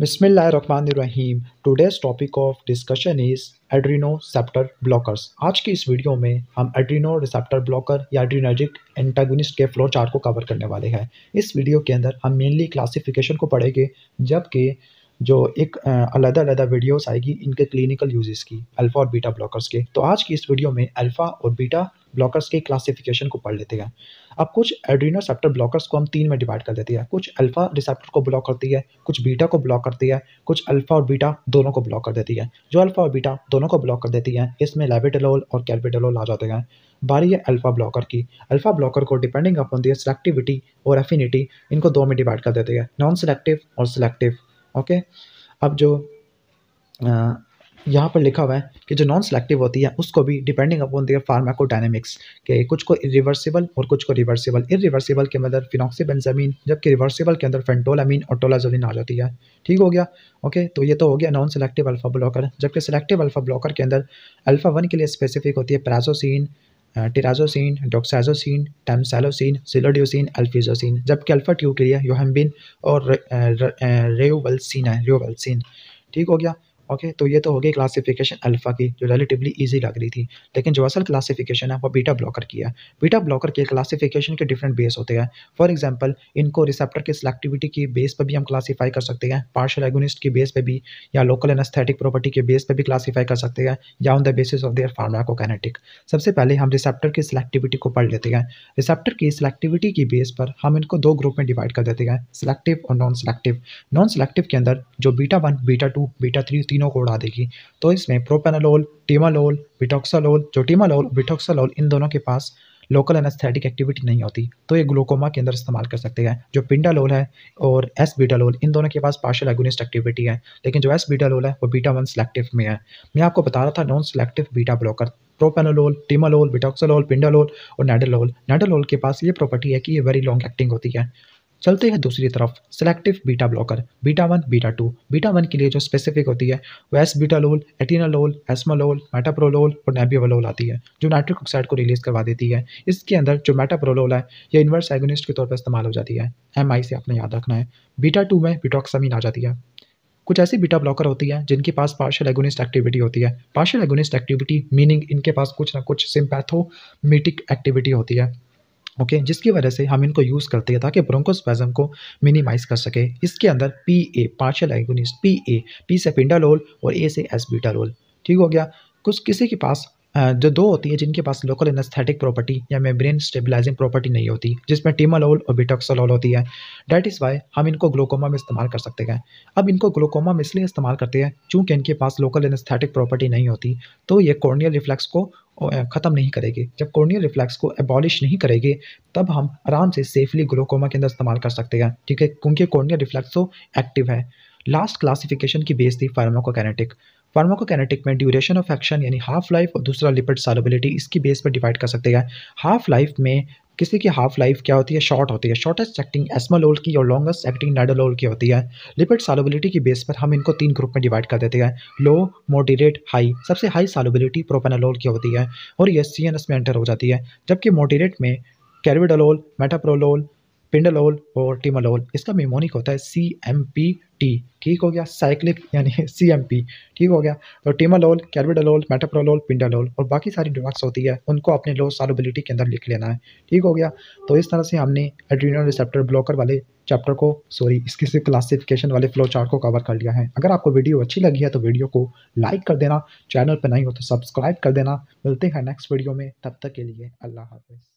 बिस्मिल्लाहिर्रहमानिर्रहीम today's topic of discussion is adreno receptor blockers आज की इस वीडियो में हम एड्रीनो रिसेप्टर ब्लॉकर या एड्रीनर्जिक एंटागोनिस्ट के फ्लो चार्ट को कवर करने वाले हैं इस वीडियो के अंदर हम मेनली क्लासिफिकेशन को पढ़ेंगे जबकि जो एक अलग अलग वीडियोस आएगी इनके क्लिनिकल यूजेस की अल्फा और बीटा ब्लॉकर्स के तो आज की इस वीडियो में अल्फा और बीटा ब्लॉकर्स के क्लासिफिकेशन को पढ़ लेते हैं अब कुछ एड्रीनो रिसेप्टर ब्लॉकर्स को हम तीन में डिवाइड कर देते हैं कुछ अल्फा रिसेप्टर को ब्लॉक करती है कुछ बीटा को ब्लॉक करती है कुछ अल्फा और बीटा दोनों को ब्लॉक कर देती है जो अल्फा और बीटा दोनों को ब्लॉक कर देती है इसमें लेबिडोल और कैल्बिडोल आ जाते हैं बारी है अल्फा ब्लॉकर की अल्फा ब्लॉकर को डिपेंडिंग अपॉन दियर सेलेक्टिविटी और एफिनिटी इनको दो में डिवाइड कर देते हैं नॉन सेलेक्टिव और सेलेक्टिव ओके अब जो यहाँ पर लिखा हुआ है कि जो नॉन सेलेक्टिव होती है उसको भी डिपेंडिंग अपॉन दियर फार्माकोडायनेमिक्स के कुछ को रिवर्सिबल और कुछ को रिवर्सिबल इरिवर्सिबल के अंदर फिनॉक्सीबेंजामीन जबकि रिवर्सिबल के अंदर फेंटोलामीन और टोलाजोलिन आ जाती है ठीक हो गया ओके तो ये तो हो गया नॉन सेलेक्टिव अल्फा ब्लॉकर जबकि सेलेक्टिव अल्फा ब्लॉकर के अंदर अल्फा वन के लिए स्पेसिफिक होती है प्राजोसिन टेराजोसिन डॉक्साजोसिन टैमसैलोसिन सिलोडियोसिन अल्फिजोसिन जबकि अल्फा ट्यू के लिए योहम्बिन और रेवल्सिन है रेवल्सिन ठीक हो गया ओके तो ये तो हो गई क्लासिफिकेशन अल्फ़ा की जो रिलेटिवली इजी लग रही थी लेकिन जो असल क्लासिफिकेशन है वो बीटा ब्लॉकर की है बीटा ब्लॉकर के क्लासिफिकेशन के डिफरेंट बेस होते हैं फॉर एग्जाम्पल इनको रिसेप्टर की सिलेक्टिविटी की बेस पर भी हम क्लासीफाई कर सकते हैं पार्शल एगोनिस्ट की बेस पर भी या लोकल एनस्थेटिक प्रॉपर्टी के बेस पर भी क्लासीफाई कर सकते हैं या on the basis of their pharmacokinetic सबसे पहले हम रिसेप्टर की सिलेक्टिविटी को पढ़ लेते हैं रिसेप्टर की सिलेक्टिविटी की बेस पर हम इनको दो ग्रुप में डिवाइड कर देते हैं सिलेक्टिव और नॉन सिलेक्टिव नॉन सिलेक्टिव के अंदर जो beta one beta two beta three तीनों को उड़ा देगी तो इसमें प्रोपेनालोल टीमालोल बिटॉक्सालोल जो टीमालोल बिटॉक्सालोल इन दोनों के पास लोकल एनास्थेटिक एक्टिविटी नहीं होती तो ये ग्लूकोमा के अंदर इस्तेमाल कर सकते हैं जो पिंडालोल है और एस बीटालोल इन दोनों के पास पार्शियल एगोनिस्ट एक्टिविटी है लेकिन जो एस बीटालोल है वो बीटा वन सेलेक्टिव में है मैं आपको बता रहा था non selective beta blocker propranolol timolol betaxolol pindolol और नेडालोल नेडालोल के पास ये प्रॉपर्टी है कि ये वेरी लॉन्ग एक्टिंग होती है चलते हैं दूसरी तरफ selective beta blocker beta one beta two beta one के लिए जो स्पेसिफिक होती है वो एस बीटालोल एटीनालोल एसमालोल मेटाप्रोलोल और नेबियोलोल आती है जो नाइट्रिक ऑक्साइड को रिलीज करवा देती है इसके अंदर जो मेटाप्रोलोल है यह इन्वर्स एगोनिस्ट के तौर पर इस्तेमाल हो जाती है एम से आपने याद रखना है बीटा टू में बीटॉक्सामीन आ जाती है कुछ ऐसी बीटा ब्लॉकर होती है जिनके पास पार्शल एगोनिस्ट एक्टिविटी होती है पार्शल एगोनिस्ट एक्टिविटी मीनिंग इनके पास कुछ ना कुछ सिम्पैथोमीटिक एक्टिविटी होती है ओके जिसकी वजह से हम इनको यूज़ करते हैं ताकि ब्रोंकोस्पैज़म को मिनिमाइज़ कर सके इसके अंदर P A partial agonist P A P से पिंडालोल और ए से एसबीटालोल ठीक हो गया कुछ किसी के पास जो दो होती है जिनके पास लोकल एनेस्थेटिक प्रॉपर्टी या मेम्ब्रेन स्टेबलाइजिंग प्रॉपर्टी नहीं होती जिसमें टीमालोल और बिटोक्सोलोल होती है डैट इज़ वाई हम इनको ग्लोकोमा में इस्तेमाल कर सकते हैं अब इनको ग्लोकोमा में इसलिए इस्तेमाल करते हैं क्योंकि इनके पास लोकल एनेस्थेटिक प्रॉपर्टी नहीं होती तो ये कॉर्नियल रिफ्लेक्स को ख़त्म नहीं करेगी जब कॉर्नियल रिफ्लैक्स को एबॉलिश नहीं करेगी तब हम आराम से सेफली ग्लोकोमा के अंदर इस्तेमाल कर सकते हैं ठीक है क्योंकि कॉर्नियल रिफ्लैक्स तो एक्टिव है लास्ट क्लासिफिकेशन की बेस थी फार्माकोकैनेटिक फार्माकोकैनेटिक में ड्यूरेशन ऑफ एक्शन यानी हाफ लाइफ और दूसरा लिपिड सालबिलिटी इसकी बेस पर डिवाइड कर सकते हैं हाफ लाइफ में किसी की हाफ लाइफ क्या होती है शॉर्ट होती है शॉर्टेस्ट एक्टिंग एसमोलोल की और लॉन्गेस्ट एक्टिंग नाइडोलोल की होती है लिपिड सालोबिलिटी की बेस पर हम इनको तीन ग्रुप में डिवाइड कर देते हैं लो मोटिरेट हाई सबसे हाई सालोबिलिटी प्रोपेनालोल की होती है और ये सी में एंटर हो जाती है जबकि मोटिरेट में कैरविडोलोल मेटाप्रोलोल पिंडलोल और टिमलोल इसका मेमोनिक होता है सी एम पी टी ठीक हो गया साइक्लिक यानी सी एम पी ठीक हो गया तो टिमलोल कैलविडालोल मेटाप्रोलोल पिंडलोल और बाकी सारी ड्रग्स होती है उनको अपने लो सॉलिबिलिटी के अंदर लिख लेना है ठीक हो गया तो इस तरह से हमने एड्रीनल रिसेप्टर ब्लॉकर वाले चैप्टर को सॉरी इसके से क्लासिफिकेशन वाले फ्लो चार्ट को कवर कर लिया है अगर आपको वीडियो अच्छी लगी है तो वीडियो को लाइक कर देना चैनल पर नहीं हो तो सब्सक्राइब कर देना मिलते हैं नेक्स्ट वीडियो में तब तक के लिए अल्लाह हाफिज़